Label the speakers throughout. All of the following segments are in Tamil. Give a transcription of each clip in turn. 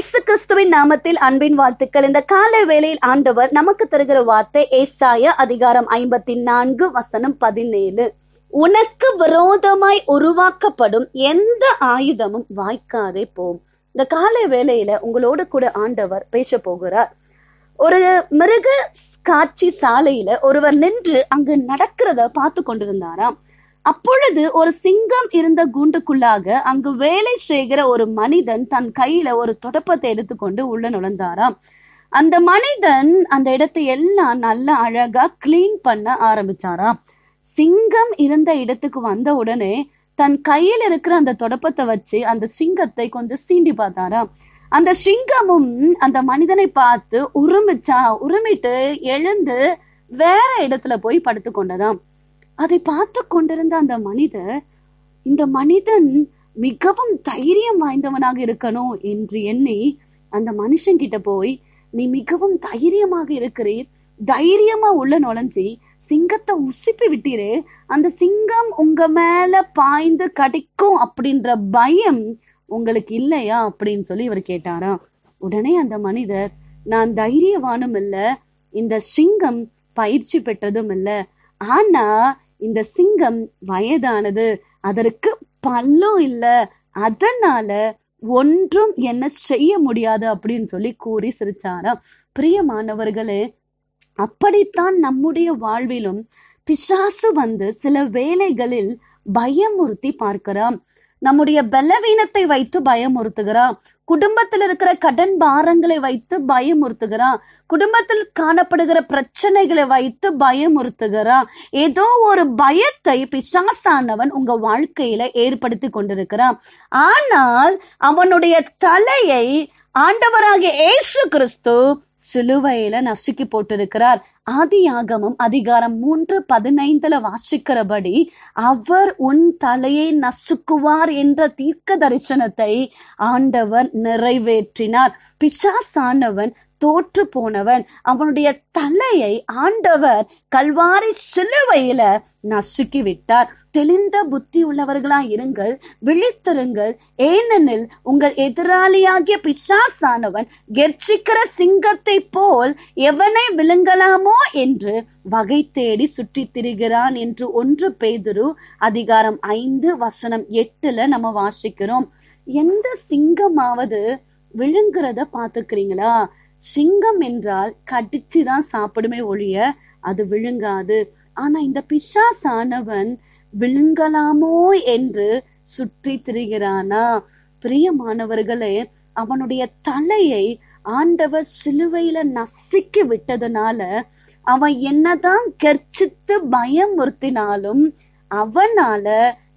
Speaker 1: இயேசு கிறிஸ்துவின் நாமத்தில் அன்பின் வாழ்த்துக்கள் இந்த கால வேளையில் ஆண்டவர் நமக்கு தருகிற வார்த்தை ஏசாய அதிகாரம் ஐம்பத்தி நான்கு வசனம் பதினேழு உனக்கு விரோதமாய் உருவாக்கப்படும் எந்த ஆயுதமும் வாய்க்காதே போம் இந்த கால வேளையில உங்களோட கூட ஆண்டவர் பேச போகிறார் ஒரு மிருக காட்சி சாலையில ஒருவர் நின்று அங்கு நடக்கிறத பார்த்து கொண்டிருந்தாராம் அப்பொழுது ஒரு சிங்கம் இருந்த கூண்டுக்குள்ளாக அங்கு வேலை செய்கிற ஒரு மனிதன் தன் கையில ஒரு தொடப்பத்தை எடுத்துக்கொண்டு உள்ள நுழைந்தாராம் அந்த மனிதன் அந்த இடத்தை எல்லாம் நல்லா அழகா கிளீன் பண்ண ஆரம்பிச்சாராம் சிங்கம் இருந்த இடத்துக்கு வந்த உடனே தன் கையில் இருக்கிற அந்த தொடப்பத்தை வச்சு அந்த சிங்கத்தை கொஞ்சம் சீண்டி பார்த்தாராம் அந்த சிங்கமும் அந்த மனிதனை பார்த்து உருமிச்சா உருமிட்டு எழுந்து வேற இடத்துல போய் படுத்து கொண்டதான் அதை பார்த்து கொண்டிருந்த அந்த மனிதர் இந்த மனிதன் மிகவும் தைரியம் வாய்ந்தவனாக இருக்கணும் என்று எண்ணி அந்த மனுஷன் கிட்ட போய் நீ மிகவும் தைரியமாக இருக்கிறீர் தைரியமா உள்ள நுழைஞ்சி சிங்கத்தை உசிப்பி விட்டீரு அந்த சிங்கம் உங்க மேல பாய்ந்து கடிக்கும் அப்படின்ற பயம் உங்களுக்கு இல்லையா அப்படின்னு சொல்லி இவர் கேட்டாராம் உடனே அந்த மனிதர் நான் தைரியவானும் இல்ல இந்த சிங்கம் பயிற்சி பெற்றதும் இல்ல ஆனா இந்த சிங்கம் வயதானது அதற்கு பல்லும் இல்ல அதனால ஒன்றும் என்ன செய்ய முடியாது அப்படின்னு சொல்லி கூறி சிரிச்சாராம் பிரியமானவர்களே அப்படித்தான் நம்முடைய வாழ்விலும் பிசாசு வந்து சில வேலைகளில் பயமுறுத்தி பார்க்கிறான் நம்முடைய பலவீனத்தை வைத்து பயமுறுத்துகிறான் குடும்பத்தில் இருக்கிற கடன் பாரங்களை வைத்து பயமுறுத்துகிறான் குடும்பத்தில் காணப்படுகிற பிரச்சனைகளை வைத்து பயமுறுத்துகிறான் ஏதோ ஒரு பயத்தை பிசாசானவன் உங்க வாழ்க்கையில ஏற்படுத்தி கொண்டிருக்கிறான் ஆனால் அவனுடைய தலையை ஆண்டவராகிய ஏசு கிறிஸ்து சிலுவையில நசுக்கி போட்டிருக்கிறார் ஆதி அதிகாரம் மூன்று பதினைந்துல வாசிக்கிறபடி அவர் உன் தலையை நசுக்குவார் என்ற தீர்க்க தரிசனத்தை ஆண்டவர் நிறைவேற்றினார் பிசாசானவன் தோற்று போனவன் அவனுடைய தலையை ஆண்டவர் கல்வாரி சிலுவையில நசுக்கி விட்டார் தெளிந்த புத்தி உள்ளவர்களா இருங்கள் விழித்திருங்கள் ஏனெனில் உங்கள் எதிராளியாகிய பிசாசானவன் கெர்ச்சிக்கிற சிங்கத்தை போல் எவனை விழுங்கலாமோ என்று வகை தேடி சுற்றி திரிகிறான் என்று ஒன்று பேதுரு அதிகாரம் ஐந்து வசனம் எட்டுல நம்ம வாசிக்கிறோம் எந்த சிங்கமாவது விழுங்குறத பாத்துக்கிறீங்களா சிங்கம் என்றால் கடிச்சு தான் சாப்பிடுமே ஒழிய அது விழுங்காது ஆனா இந்த பிசாசானவன் விழுங்கலாமோ என்று சுற்றி திரிகிறானா பிரியமானவர்களே அவனுடைய தலையை ஆண்டவர் சிலுவையில நசுக்கி விட்டதுனால அவன் என்னதான் கர்ச்சித்து பயமுறுத்தினாலும் அவனால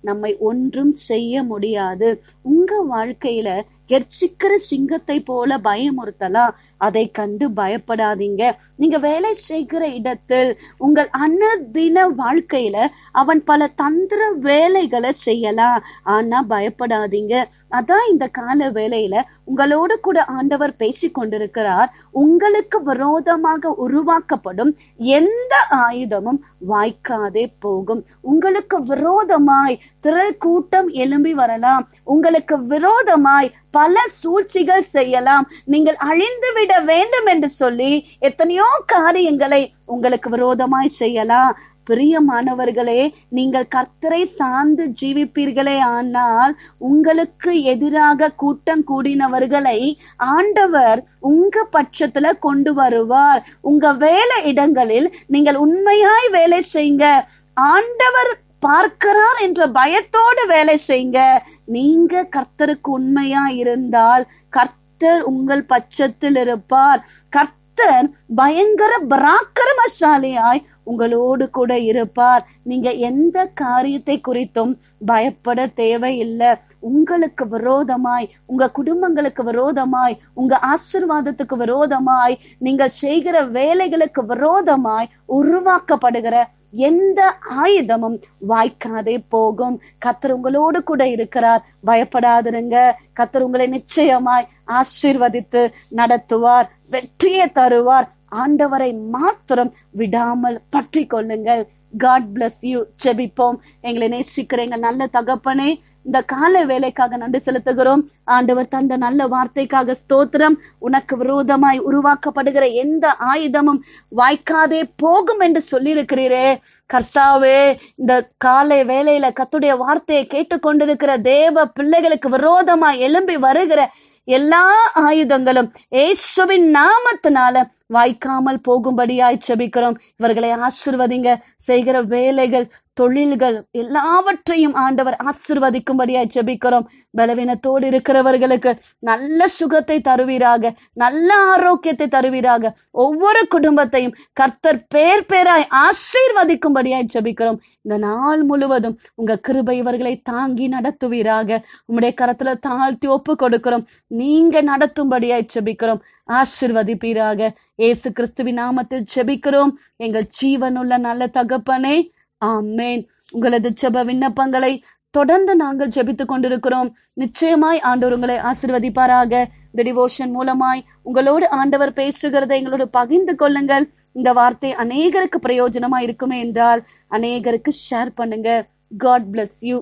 Speaker 1: நம்மை ஒன்றும் செய்ய முடியாது உங்க வாழ்க்கையில கெர்ச்சிக்கிற சிங்கத்தை போல பயமுறுத்தலாம் அதை கண்டு பயப்படாதீங்க நீங்க வேலை செய்கிற இடத்தில் உங்கள் அனுதின வாழ்க்கையில அவன் பல தந்திர வேலைகளை செய்யலாம் ஆனா பயப்படாதீங்க அதான் இந்த கால வேலையில உங்களோடு கூட ஆண்டவர் பேசி கொண்டிருக்கிறார் உங்களுக்கு விரோதமாக உருவாக்கப்படும் எந்த ஆயுதமும் வாய்க்காதே போகும் உங்களுக்கு விரோதமாய் திரள் கூட்டம் எழும்பி வரலாம் உங்களுக்கு விரோதமாய் பல சூழ்ச்சிகள் செய்யலாம் நீங்கள் அழிந்து விட வேண்டும் என்று சொல்லி எத்தனையோ காரியங்களை உங்களுக்கு விரோதமாய் செய்யலாம் பிரியமானவர்களே நீங்கள் கர்த்தரை சார்ந்து ஜீவிப்பீர்களே ஆனால் உங்களுக்கு எதிராக கூட்டம் கூடினவர்களை ஆண்டவர் உங்க பட்சத்துல கொண்டு வருவார் உங்க வேலை இடங்களில் நீங்கள் உண்மையாய் வேலை செய்யுங்க ஆண்டவர் பார்க்கிறார் என்ற பயத்தோடு வேலை செய்யுங்க நீங்க கர்த்தருக்கு உண்மையா இருந்தால் கர்த்தர் உங்கள் பட்சத்தில் இருப்பார் கர்த்தர் பயங்கர பராக்கிரமசாலியாய் உங்களோடு கூட இருப்பார் நீங்க எந்த காரியத்தை குறித்தும் பயப்பட தேவையில்லை உங்களுக்கு விரோதமாய் உங்க குடும்பங்களுக்கு விரோதமாய் உங்க ஆசிர்வாதத்துக்கு விரோதமாய் நீங்கள் செய்கிற வேலைகளுக்கு விரோதமாய் உருவாக்கப்படுகிற எந்த ஆயுதமும் வாய்க்காதே போகும் கத்தர் உங்களோடு கூட இருக்கிறார் பயப்படாதிருங்க கத்தர் உங்களை நிச்சயமாய் ஆசீர்வதித்து நடத்துவார் வெற்றியை தருவார் ஆண்டவரை மாத்திரம் விடாமல் பற்றி கொள்ளுங்கள் காட் பிளஸ் யூ செபிப்போம் எங்களை நேசிக்கிறேன் நல்ல தகப்பனே இந்த கால வேலைக்காக நன்றி செலுத்துகிறோம் ஆண்டவர் தந்த நல்ல வார்த்தைக்காக ஸ்தோத்திரம் உனக்கு விரோதமாய் உருவாக்கப்படுகிற எந்த ஆயுதமும் வாய்க்காதே போகும் என்று சொல்லியிருக்கிறீரே கர்த்தாவே இந்த காலை வேலையில கத்துடைய வார்த்தையை கேட்டுக்கொண்டிருக்கிற தேவ பிள்ளைகளுக்கு விரோதமாய் எழும்பி வருகிற எல்லா ஆயுதங்களும் ஏசுவின் நாமத்தினால வாய்க்காமல் போகும்படியாய் செபிக்கிறோம் இவர்களை ஆசிர்வதிங்க செய்கிற வேலைகள் தொழில்கள் எல்லாவற்றையும் ஆண்டவர் ஆசிர்வதிக்கும்படியாய் ஜெபிக்கிறோம் பலவீனத்தோடு இருக்கிறவர்களுக்கு நல்ல சுகத்தை தருவீராக நல்ல ஆரோக்கியத்தை தருவீராக ஒவ்வொரு குடும்பத்தையும் கர்த்தர் பேர் பேராய் ஆசீர்வதிக்கும்படியாய் ஜெபிக்கிறோம் இந்த நாள் முழுவதும் உங்க கிருபை இவர்களை தாங்கி நடத்துவீராக உங்களுடைய கரத்துல தாழ்த்தி ஒப்பு கொடுக்கிறோம் நீங்க நடத்தும்படியாய் ஜெபிக்கிறோம் ஆசிர்வதிப்பீராக ஏசு கிறிஸ்துவின் நாமத்தில் ஜெபிக்கிறோம் எங்கள் ஜீவனுள்ள நல்ல தகப்பனை ஆமேன் உங்களது செப விண்ணப்பங்களை தொடர்ந்து நாங்கள் ஜெபித்துக் கொண்டிருக்கிறோம் நிச்சயமாய் ஆண்டவர் உங்களை ஆசிர்வதிப்பாராக இந்த டிவோஷன் மூலமாய் உங்களோடு ஆண்டவர் பேசுகிறதை எங்களோடு பகிர்ந்து கொள்ளுங்கள் இந்த வார்த்தை அநேகருக்கு பிரயோஜனமா இருக்குமே என்றால் அநேகருக்கு ஷேர் பண்ணுங்க காட் பிளஸ் யூ